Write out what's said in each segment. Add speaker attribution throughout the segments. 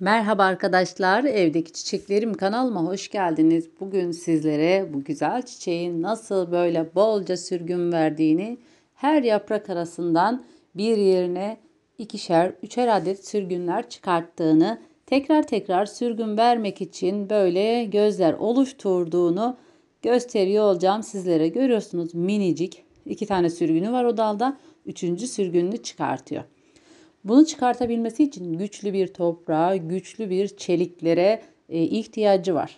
Speaker 1: Merhaba arkadaşlar, evdeki çiçeklerim kanalıma hoş geldiniz. Bugün sizlere bu güzel çiçeğin nasıl böyle bolca sürgün verdiğini, her yaprak arasından bir yerine ikişer, üçer adet sürgünler çıkarttığını, tekrar tekrar sürgün vermek için böyle gözler oluşturduğunu gösteriyor olacağım sizlere. Görüyorsunuz minicik iki tane sürgünü var o dalda, üçüncü sürgününü çıkartıyor. Bunu çıkartabilmesi için güçlü bir toprağa, güçlü bir çeliklere e, ihtiyacı var.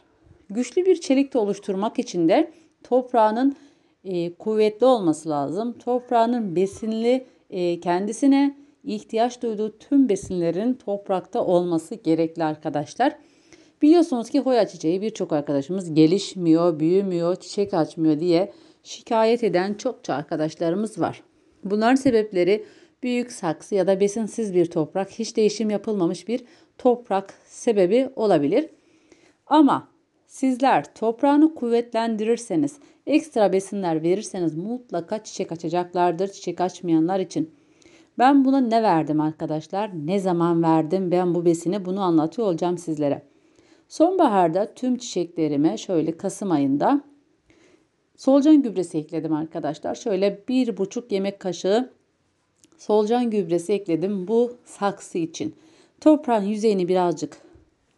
Speaker 1: Güçlü bir çelik de oluşturmak için de toprağının e, kuvvetli olması lazım. Toprağının besinli e, kendisine ihtiyaç duyduğu tüm besinlerin toprakta olması gerekli arkadaşlar. Biliyorsunuz ki hoya çiçeği birçok arkadaşımız gelişmiyor, büyümüyor, çiçek açmıyor diye şikayet eden çokça arkadaşlarımız var. Bunların sebepleri büyük saksı ya da besinsiz bir toprak, hiç değişim yapılmamış bir toprak sebebi olabilir. Ama sizler toprağını kuvvetlendirirseniz, ekstra besinler verirseniz mutlaka çiçek açacaklardır çiçek açmayanlar için. Ben buna ne verdim arkadaşlar? Ne zaman verdim? Ben bu besini bunu anlatıyor olacağım sizlere. Sonbaharda tüm çiçeklerime şöyle Kasım ayında solucan gübresi ekledim arkadaşlar. Şöyle bir buçuk yemek kaşığı solucan gübresi ekledim. Bu saksı için. Toprağın yüzeyini birazcık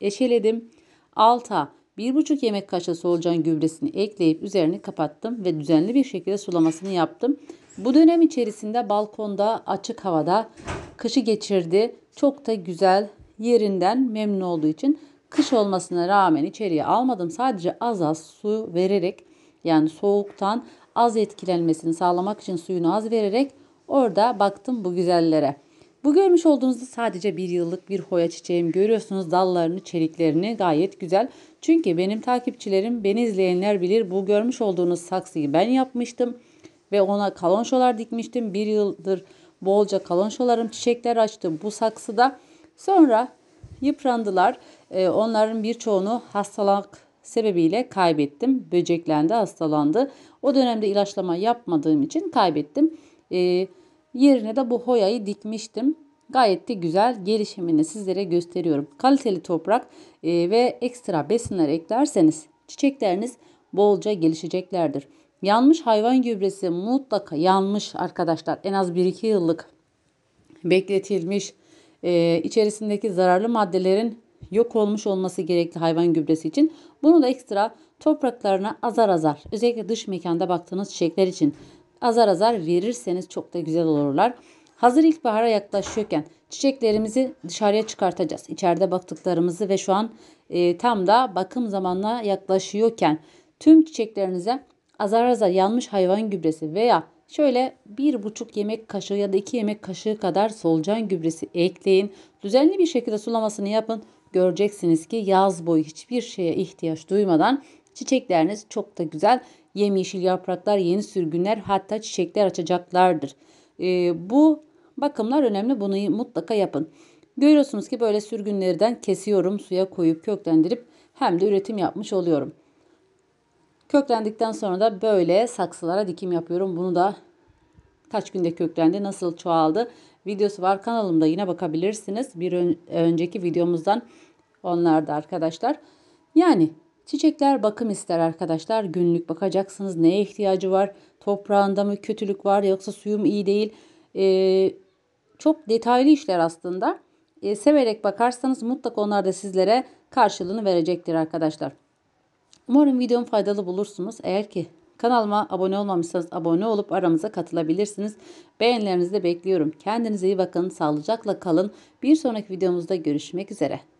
Speaker 1: eşeledim. Alta 1,5 yemek kaşığı solucan gübresini ekleyip üzerini kapattım ve düzenli bir şekilde sulamasını yaptım. Bu dönem içerisinde balkonda açık havada kışı geçirdi. Çok da güzel yerinden memnun olduğu için kış olmasına rağmen içeriye almadım. Sadece az az su vererek yani soğuktan az etkilenmesini sağlamak için suyunu az vererek Orada baktım bu güzellere. Bu görmüş olduğunuzda sadece bir yıllık bir hoya çiçeğim görüyorsunuz dallarını çeliklerini gayet güzel. Çünkü benim takipçilerim beni izleyenler bilir bu görmüş olduğunuz saksıyı ben yapmıştım ve ona kalonşolar dikmiştim. Bir yıldır bolca kalonşolarım çiçekler açtı. bu saksıda. Sonra yıprandılar. E, onların birçoğunu hastalık sebebiyle kaybettim. Böceklendi, hastalandı. O dönemde ilaçlama yapmadığım için kaybettim. E, yerine de bu hoyayı dikmiştim. Gayet de güzel gelişimini sizlere gösteriyorum. Kaliteli toprak e, ve ekstra besinler eklerseniz çiçekleriniz bolca gelişeceklerdir. Yanmış hayvan gübresi mutlaka yanmış arkadaşlar. En az 1-2 yıllık bekletilmiş e, içerisindeki zararlı maddelerin yok olmuş olması gerekli hayvan gübresi için. Bunu da ekstra topraklarına azar azar özellikle dış mekanda baktığınız çiçekler için azar azar verirseniz çok da güzel olurlar. Hazır ilkbahara yaklaşıyorken çiçeklerimizi dışarıya çıkartacağız. İçeride baktıklarımızı ve şu an e, tam da bakım zamanına yaklaşıyorken tüm çiçeklerinize azar azar yanmış hayvan gübresi veya şöyle 1,5 yemek kaşığı ya da 2 yemek kaşığı kadar solucan gübresi ekleyin. Düzenli bir şekilde sulamasını yapın. Göreceksiniz ki yaz boyu hiçbir şeye ihtiyaç duymadan Çiçekleriniz çok da güzel yemyeşil yapraklar, yeni sürgünler hatta çiçekler açacaklardır. E, bu bakımlar önemli bunu mutlaka yapın. Görüyorsunuz ki böyle sürgünlerden kesiyorum suya koyup köklendirip hem de üretim yapmış oluyorum. Köklendikten sonra da böyle saksılara dikim yapıyorum. Bunu da kaç günde köklendi, nasıl çoğaldı videosu var. Kanalımda yine bakabilirsiniz. Bir önceki videomuzdan onlar da arkadaşlar. Yani Çiçekler bakım ister arkadaşlar. Günlük bakacaksınız neye ihtiyacı var. Toprağında mı kötülük var yoksa suyum iyi değil. Ee, çok detaylı işler aslında. Ee, severek bakarsanız mutlaka onlar da sizlere karşılığını verecektir arkadaşlar. Umarım videom faydalı bulursunuz. Eğer ki kanalıma abone olmamışsanız abone olup aramıza katılabilirsiniz. Beğenilerinizi de bekliyorum. Kendinize iyi bakın. Sağlıcakla kalın. Bir sonraki videomuzda görüşmek üzere.